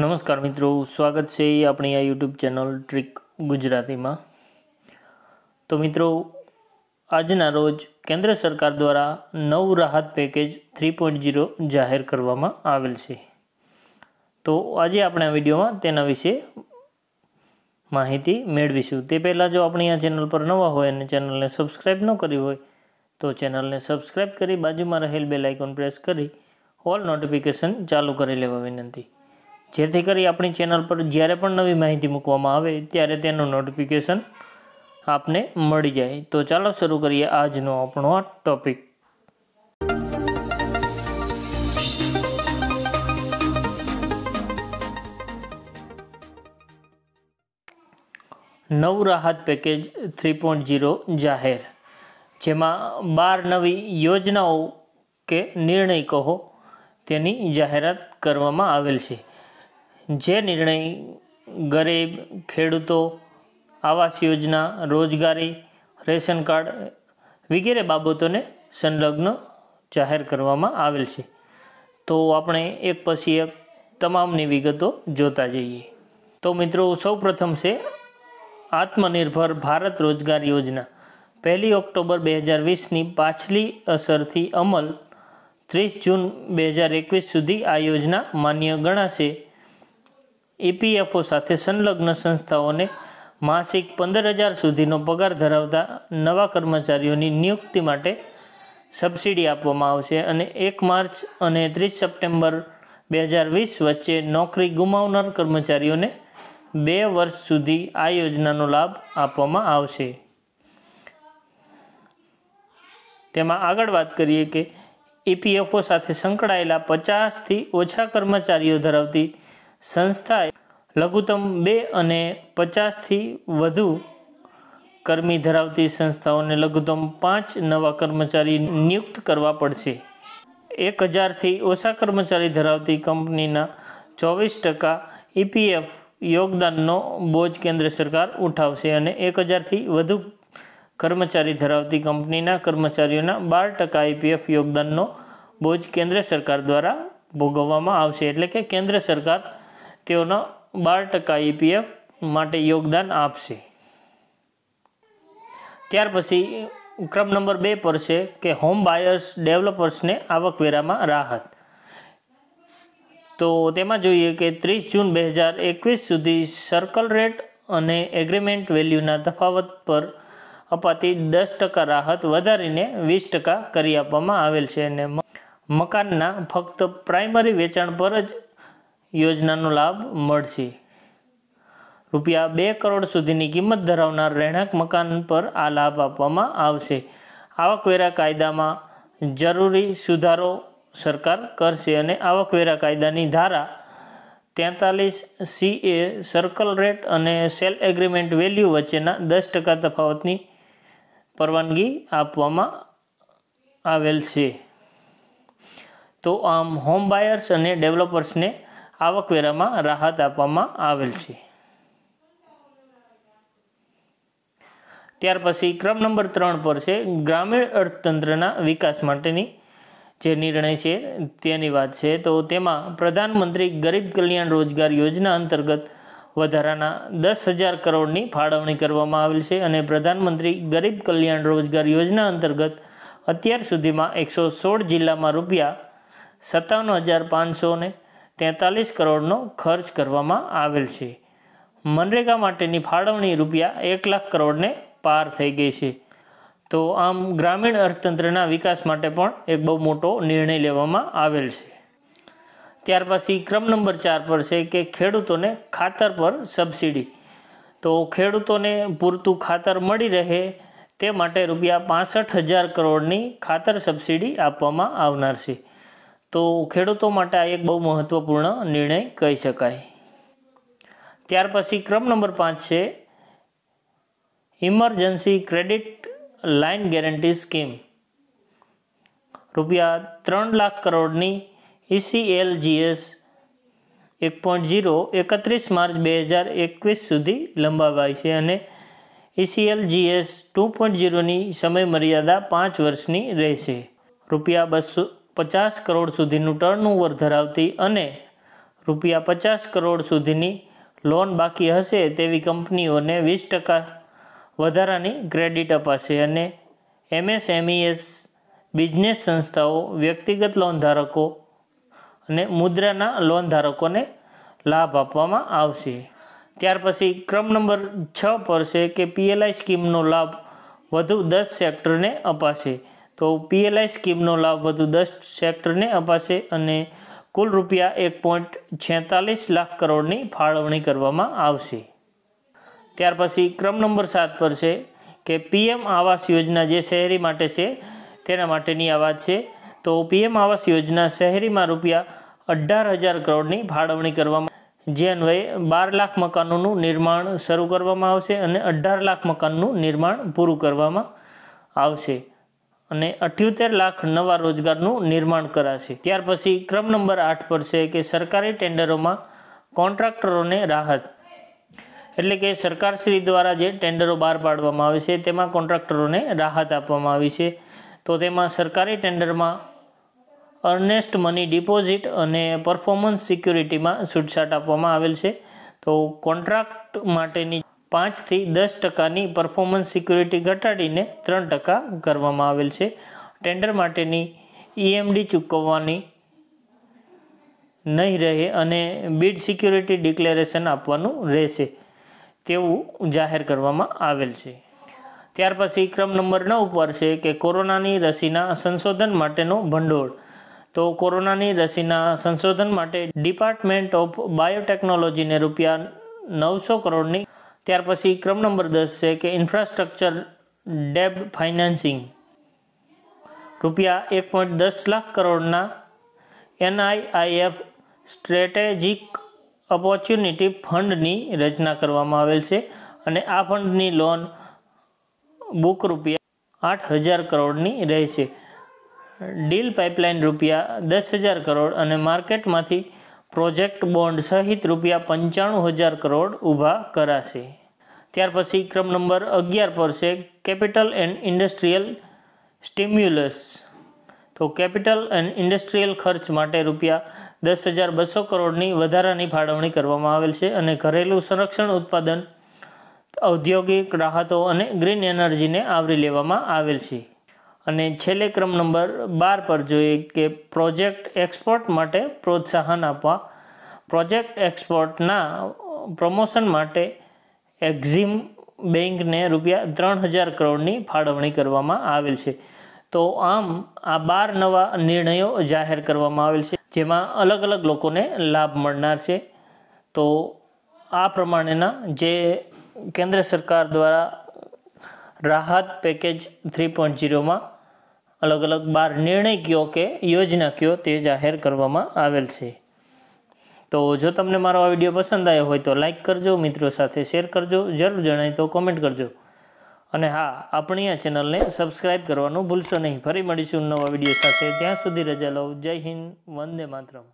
નમસ્કાર મિત્રો સ્વાગત છે આપણી આ યુટ્યુબ ચેનલ ટ્રીક ગુજરાતીમાં તો મિત્રો આજના રોજ કેન્દ્ર સરકાર દ્વારા નવ રાહત પેકેજ થ્રી પોઈન્ટ ઝીરો જાહેર કરવામાં આવેલ છે તો આજે આપણે આ વિડીયોમાં તેના વિશે માહિતી મેળવીશું તે પહેલાં જો આપણી આ ચેનલ પર નવા હોય અને ચેનલને સબસ્ક્રાઈબ ન કરી હોય તો ચેનલને સબસ્ક્રાઈબ કરી બાજુમાં રહેલ બેલ આઇકોન પ્રેસ કરી ઓલ નોટિફિકેશન ચાલુ કરી લેવા વિનંતી જેથી કરી આપણી ચેનલ પર જ્યારે પણ નવી માહિતી મૂકવામાં આવે ત્યારે તેનું નોટિફિકેશન આપને મળી જાય તો ચાલો શરૂ કરીએ આજનો આપણો આ ટોપિક નવ રાહત પેકેજ થ્રી પોઈન્ટ ઝીરો જાહેર જેમાં બાર નવી યોજનાઓ કે નિર્ણય કહો તેની જાહેરાત કરવામાં આવેલ છે જે નિર્ણય ગરીબ ખેડૂતો આવાસ યોજના રોજગારી રેશન કાર્ડ વગેરે બાબતોને સંલગ્ન જાહેર કરવામાં આવેલ છે તો આપણે એક પછી એક તમામની વિગતો જોતા જઈએ તો મિત્રો સૌપ્રથમ છે આત્મનિર્ભર ભારત રોજગાર યોજના પહેલી ઓક્ટોબર બે હજાર વીસની પાછલી અસરથી અમલ ત્રીસ જૂન બે હજાર એકવીસ સુધી આ યોજના માન્ય ગણાશે એપીએફઓ સાથે સંલગ્ન સંસ્થાઓને માસિક પંદર હજાર સુધીનો પગાર ધરાવતા નવા કર્મચારીઓની નિયુક્તિ માટે સબસિડી આપવામાં આવશે અને એક માર્ચ અને ત્રીસ સપ્ટેમ્બર બે હજાર વીસ વચ્ચે નોકરી ગુમાવનાર કર્મચારીઓને બે વર્ષ સુધી આ યોજનાનો લાભ આપવામાં આવશે તેમાં આગળ વાત કરીએ કે ઈપીએફઓ સાથે સંકળાયેલા પચાસથી ઓછા કર્મચારીઓ ધરાવતી સંસ્થાએ લઘુત્તમ બે અને પચાસથી વધુ કર્મી ધરાવતી સંસ્થાઓને લઘુત્તમ પાંચ નવા કર્મચારી નિયુક્ત કરવા પડશે એક હજારથી ઓછા કર્મચારી ધરાવતી કંપનીના ચોવીસ ટકા ઈપીએફ યોગદાનનો બોજ કેન્દ્ર સરકાર ઉઠાવશે અને એક હજારથી વધુ કર્મચારી ધરાવતી કંપનીના કર્મચારીઓના બાર ટકા ઈપીએફ યોગદાનનો બોજ કેન્દ્ર સરકાર દ્વારા ભોગવવામાં આવશે એટલે કે કેન્દ્ર સરકાર તેઓના બાર ટકા ઈપીએફ e માટે યોગદાન આપશે ત્યાર પછી ક્રમ નંબર બે પર છે કે હોમ બાયર્સ ડેવલપર્સને આવકવેરામાં રાહત તો તેમાં જોઈએ કે ત્રીસ જૂન બે હજાર એકવીસ સુધી સર્કલ રેટ અને એગ્રીમેન્ટ વેલ્યુના તફાવત પર અપાતી દસ ટકા રાહત વધારીને વીસ ટકા કરી આપવામાં આવેલ છે અને મકાનના ફક્ત પ્રાઇમરી વેચાણ પર જ યોજનાનો લાભ મળશે રૂપિયા બે કરોડ સુધીની કિંમત ધરાવનાર રહેણાંક મકાન પર આ લાભ આપવામાં આવશે આવકવેરા કાયદામાં જરૂરી સુધારો સરકાર કરશે અને આવકવેરા કાયદાની ધારા તેતાલીસ સી એ સર્કલ રેટ અને સેલ એગ્રીમેન્ટ વેલ્યુ વચ્ચેના દસ ટકા તફાવતની પરવાનગી આપવામાં આવેલ છે તો આમ હોમ બાયર્સ અને ડેવલપર્સને આવકવેરામાં રાહત આપવામાં આવેલ છે ત્યાર પછી ક્રમ નંબર ત્રણ પર છે ગ્રામીણ અર્થતંત્રના વિકાસ માટેની જે નિર્ણય છે તેની વાત છે તો તેમાં પ્રધાનમંત્રી ગરીબ કલ્યાણ રોજગાર યોજના અંતર્ગત વધારાના દસ હજાર કરોડની ફાળવણી કરવામાં આવેલ છે અને પ્રધાનમંત્રી ગરીબ કલ્યાણ રોજગાર યોજના અંતર્ગત અત્યાર સુધીમાં એકસો સોળ જિલ્લામાં રૂપિયા સત્તાવન હજાર પાંચસો તેતાલીસ કરોડનો ખર્ચ કરવામાં આવેલ છે મનરેગા માટેની ફાળવણી રૂપિયા એક લાખ કરોડને પાર થઈ ગઈ છે તો આમ ગ્રામીણ અર્થતંત્રના વિકાસ માટે પણ એક બહુ મોટો નિર્ણય લેવામાં આવેલ છે ત્યાર પછી ક્રમ નંબર ચાર પર છે કે ખેડૂતોને ખાતર પર સબસિડી તો ખેડૂતોને પૂરતું ખાતર મળી રહે તે માટે રૂપિયા પાસઠ હજાર કરોડની ખાતર સબસિડી આપવામાં આવનાર છે તો ખેડૂતો માટે આ એક બહુ મહત્ત્વપૂર્ણ નિર્ણય કહી શકાય ત્યાર પછી ક્રમ નંબર પાંચ છે emergency credit line guarantee scheme રૂપિયા ત્રણ લાખ કરોડની ઇસીએલજીએસ એક પોઈન્ટ ઝીરો એકત્રીસ માર્ચ બે હજાર એકવીસ સુધી લંબાવાઈ છે અને ઇસીએલજીએસ ટુ પોઈન્ટ ઝીરોની સમયમર્યાદા પાંચ વર્ષની રહેશે રૂપિયા બસો પચાસ કરોડ સુધીનું ટર્નઓવર ધરાવતી અને રૂપિયા પચાસ કરોડ સુધીની લોન બાકી હશે તેવી કંપનીઓને વીસ ટકા વધારાની ક્રેડિટ અપાશે અને એમએસએમઈએસ બિઝનેસ સંસ્થાઓ વ્યક્તિગત લોન ધારકો અને મુદ્રાના લોન ધારકોને લાભ આપવામાં આવશે ત્યાર પછી ક્રમ નંબર છ પર છે કે પીએલઆઈ સ્કીમનો લાભ વધુ દસ સેક્ટરને અપાશે તો પીએલઆઈ સ્કીમનો લાભ વધુ દસ સેક્ટરને અપાશે અને કુલ રૂપિયા એક પોઈન્ટ છેતાલીસ લાખ કરોડની ફાળવણી કરવામાં આવશે ત્યાર પછી ક્રમ નંબર સાત પર છે કે પીએમ આવાસ યોજના જે શહેરી માટે છે તેના માટેની આ વાત છે તો પીએમ આવાસ યોજના શહેરીમાં રૂપિયા અઢાર હજાર કરોડની ફાળવણી કરવામાં જે અન્વયે બાર લાખ મકાનોનું નિર્માણ શરૂ કરવામાં આવશે અને અઢાર લાખ મકાનનું નિર્માણ પૂરું કરવામાં આવશે અને અઠ્યોતેર લાખ નવા રોજગારનું નિર્માણ કરાશે ત્યાર પછી ક્રમ નંબર આઠ પર છે કે સરકારી ટેન્ડરોમાં કોન્ટ્રાક્ટરોને રાહત એટલે કે સરકારશ્રી દ્વારા જે ટેન્ડરો બહાર પાડવામાં આવે છે તેમાં કોન્ટ્રાક્ટરોને રાહત આપવામાં આવી છે તો તેમાં સરકારી ટેન્ડરમાં અર્નેસ્ટ મની ડિપોઝિટ અને પરફોર્મન્સ સિક્યુરિટીમાં છૂટછાટ આપવામાં આવેલ છે તો કોન્ટ્રાક્ટ માટેની પાંચથી દસ ટકાની પરફોર્મન્સ સિક્યુરિટી ઘટાડીને ત્રણ ટકા કરવામાં આવેલ છે ટેન્ડર માટેની ઈએમડી e ચૂકવવાની નહીં રહે અને બિડ સિક્યુરિટી ડિક્લેરેશન આપવાનું રહેશે તેવું જાહેર કરવામાં આવેલ છે ત્યાર પછી ક્રમ નંબર નવ પર છે કે કોરોનાની રસીના સંશોધન માટેનો ભંડોળ તો કોરોનાની રસીના સંશોધન માટે ડિપાર્ટમેન્ટ ઓફ બાયોટેકનોલોજીને રૂપિયા નવસો કરોડની ત્યાર પછી ક્રમ નંબર દસ છે કે ઇન્ફ્રાસ્ટ્રક્ચર ડેબ ફાઇનાન્સિંગ રૂપિયા એક પોઈન્ટ દસ લાખ કરોડના એનઆઈઆઈએફ સ્ટ્રેટેજિક ઓપોર્ચ્યુનિટી ફંડની રચના કરવામાં આવેલ છે અને આ ફંડની લોન બુક રૂપિયા આઠ હજાર કરોડની રહેશે ડીલ પાઇપલાઇન રૂપિયા દસ હજાર કરોડ અને માર્કેટમાંથી પ્રોજેક્ટ બોન્ડ સહિત રૂપિયા પંચાણું હજાર કરોડ ઊભા કરાશે ત્યાર પછી ક્રમ નંબર અગિયાર પર છે કેપિટલ એન્ડ ઇન્ડસ્ટ્રીયલ સ્ટિમ્યુલસ તો કેપિટલ એન્ડ ઇન્ડસ્ટ્રીયલ ખર્ચ માટે રૂપિયા દસ હજાર બસો કરોડની વધારાની ફાળવણી કરવામાં આવેલ છે અને ઘરેલું સંરક્ષણ ઉત્પાદન ઔદ્યોગિક રાહતો અને ગ્રીન એનર્જીને આવરી લેવામાં આવેલ છે અને છેલ્લે ક્રમ નંબર બાર પર જોઈએ કે પ્રોજેક્ટ એક્સપોર્ટ માટે પ્રોત્સાહન આપવા પ્રોજેક્ટ એક્સપોર્ટના પ્રમોશન માટે એક્ઝિમ બેંકને રૂપિયા ત્રણ હજાર કરોડની ફાળવણી કરવામાં આવેલ છે તો આમ આ બાર નવા નિર્ણયો જાહેર કરવામાં આવેલ છે જેમાં અલગ અલગ લોકોને લાભ મળનાર છે તો આ પ્રમાણેના જે કેન્દ્ર સરકાર દ્વારા રાહત પેકેજ થ્રી પોઈન્ટ જીરોમાં અલગ અલગ બાર નિર્ણય કયો કે યોજના કયો તે જાહેર કરવામાં આવેલ છે તો જો તમને મારો આ વિડીયો પસંદ આવ્યો હોય તો લાઇક કરજો મિત્રો સાથે શેર કરજો જરૂર જણાય તો કોમેન્ટ કરજો અને હા આપણી આ ચેનલને સબસ્ક્રાઈબ કરવાનું ભૂલશો નહીં ફરી મળીશું નવા વિડીયો સાથે ત્યાં સુધી રજા લઉં જય હિન્દ વંદે માતરમ